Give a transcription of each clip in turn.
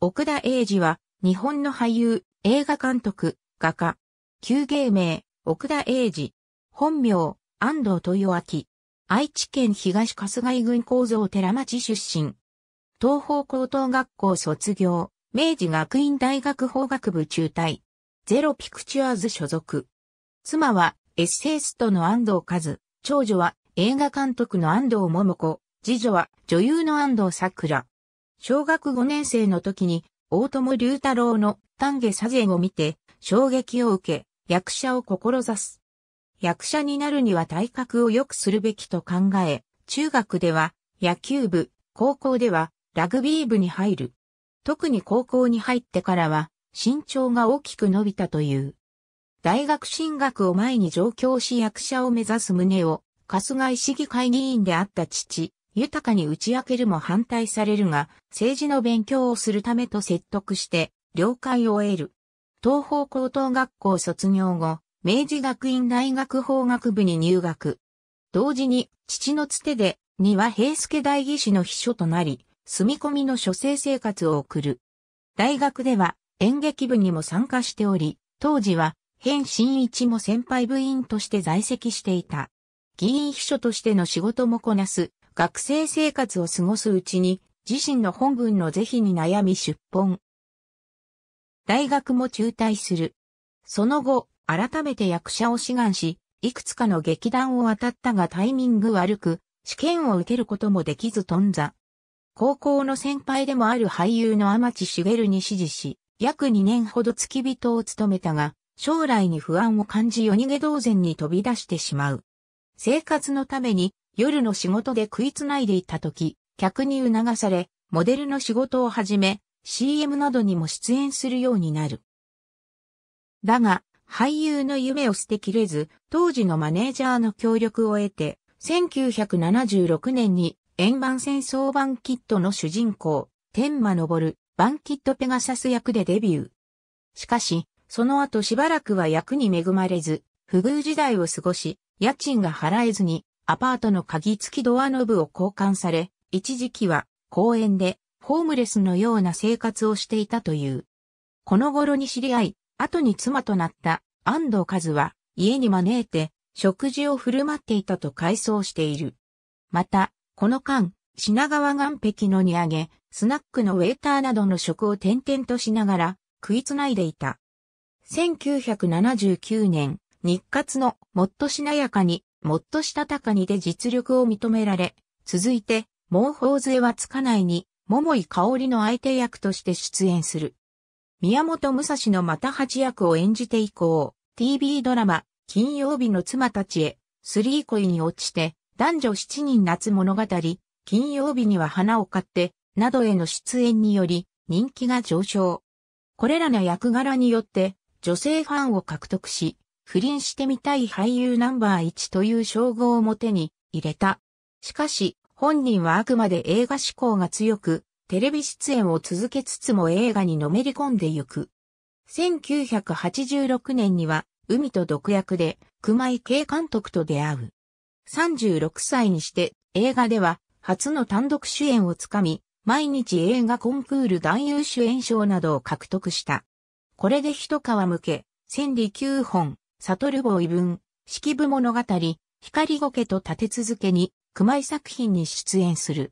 奥田英二は、日本の俳優、映画監督、画家。旧芸名、奥田英二。本名、安藤豊明。愛知県東春日井郡構造寺町出身。東方高等学校卒業。明治学院大学法学部中退。ゼロピクチュアーズ所属。妻は、エッセイストの安藤和。長女は、映画監督の安藤桃子。次女は、女優の安藤桜。小学5年生の時に、大友龍太郎の丹下左膳を見て、衝撃を受け、役者を志す。役者になるには体格を良くするべきと考え、中学では野球部、高校ではラグビー部に入る。特に高校に入ってからは身長が大きく伸びたという。大学進学を前に上京し役者を目指す旨を、春日井市議会議員であった父、豊かに打ち明けるも反対されるが、政治の勉強をするためと説得して、了解を得る。東方高等学校卒業後、明治学院大学法学部に入学。同時に、父のつてで、には平助大義士の秘書となり、住み込みの書生生活を送る。大学では、演劇部にも参加しており、当時は、変身一も先輩部員として在籍していた。議員秘書としての仕事もこなす、学生生活を過ごすうちに、自身の本文の是非に悩み出本。大学も中退する。その後、改めて役者を志願し、いくつかの劇団を渡ったがタイミング悪く、試験を受けることもできず頓挫。高校の先輩でもある俳優の天地茂に指示し、約2年ほど付き人を務めたが、将来に不安を感じ夜逃げ同然に飛び出してしまう。生活のために夜の仕事で食いつないでいた時、客に促され、モデルの仕事を始め、CM などにも出演するようになる。だが、俳優の夢を捨てきれず、当時のマネージャーの協力を得て、1976年に円盤戦争バンキットの主人公、天馬昇、バンキットペガサス役でデビュー。しかし、その後しばらくは役に恵まれず、不遇時代を過ごし、家賃が払えずに、アパートの鍵付きドアノブを交換され、一時期は公園でホームレスのような生活をしていたという。この頃に知り合い、後に妻となった安藤和は家に招いて食事を振る舞っていたと回想している。また、この間、品川岸壁の荷上げ、スナックのウェーターなどの職を転々としながら食いつないでいた。1979年、日活のもっとしなやかにもっとしたたかにで実力を認められ、続いて、モーホはつかないに、桃井香織の相手役として出演する。宮本武蔵のまた八役を演じて以降、TV ドラマ、金曜日の妻たちへ、スリー恋に落ちて、男女七人夏物語、金曜日には花を買って、などへの出演により、人気が上昇。これらの役柄によって、女性ファンを獲得し、不倫してみたい俳優ナンバー1という称号をも手に入れた。しかし、本人はあくまで映画志向が強く、テレビ出演を続けつつも映画にのめり込んでゆく。1986年には、海と毒薬で、熊井圭監督と出会う。36歳にして、映画では、初の単独主演をつかみ、毎日映画コンクール男優主演賞などを獲得した。これで一皮向け、千里九本、悟るボイ文、式部物語、光ゴケと立て続けに、熊井作品に出演する。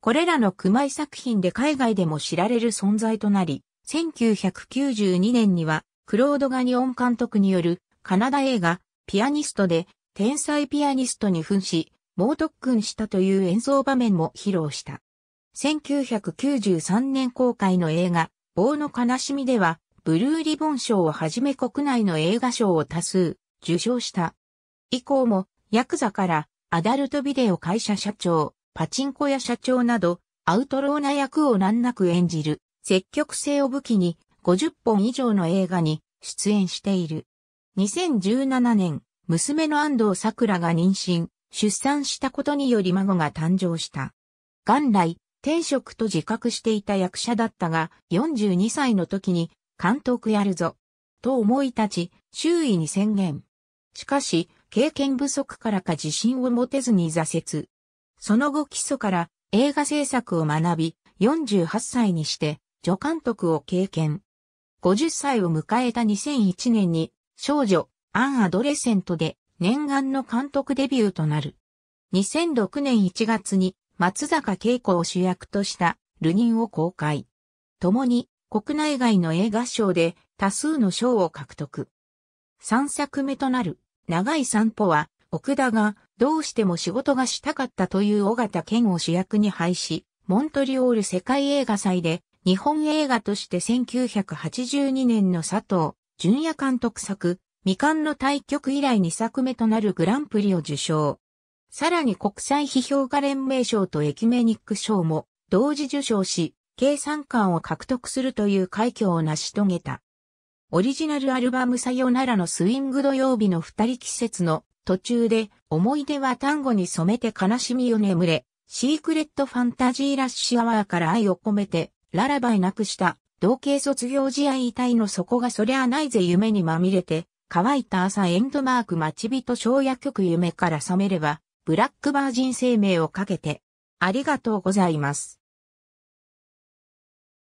これらの熊井作品で海外でも知られる存在となり、1992年には、クロード・ガニオン監督によるカナダ映画、ピアニストで、天才ピアニストに扮し、猛特訓したという演奏場面も披露した。1993年公開の映画、棒の悲しみでは、ブルーリボン賞をはじめ国内の映画賞を多数受賞した。以降も、ヤクザからアダルトビデオ会社社長、パチンコ屋社長など、アウトローな役を難なく演じる、積極性を武器に、50本以上の映画に出演している。2017年、娘の安藤桜が妊娠、出産したことにより孫が誕生した。元来、天職と自覚していた役者だったが、42歳の時に監督やるぞ、と思い立ち、周囲に宣言。しかし、経験不足からか自信を持てずに挫折。その後基礎から映画制作を学び、48歳にして助監督を経験。50歳を迎えた2001年に少女アン・アドレセントで念願の監督デビューとなる。2006年1月に松坂慶子を主役としたルニンを公開。共に国内外の映画賞で多数の賞を獲得。3作目となる、長い散歩は、奥田がどうしても仕事がしたかったという尾形健を主役に配し、モントリオール世界映画祭で日本映画として1982年の佐藤淳也監督作、未完の対局以来2作目となるグランプリを受賞。さらに国際批評家連盟賞とエキメニック賞も同時受賞し、計算官を獲得するという快挙を成し遂げた。オリジナルアルバムさよならのスイング土曜日の二人季節の途中で思い出は単語に染めて悲しみを眠れ、シークレットファンタジーラッシュアワーから愛を込めて、ララバイなくした、同系卒業試合遺体の底がそりゃないぜ夢にまみれて、乾いた朝エンドマーク待ち人小夜曲夢から覚めれば、ブラックバージン生命をかけて、ありがとうございます。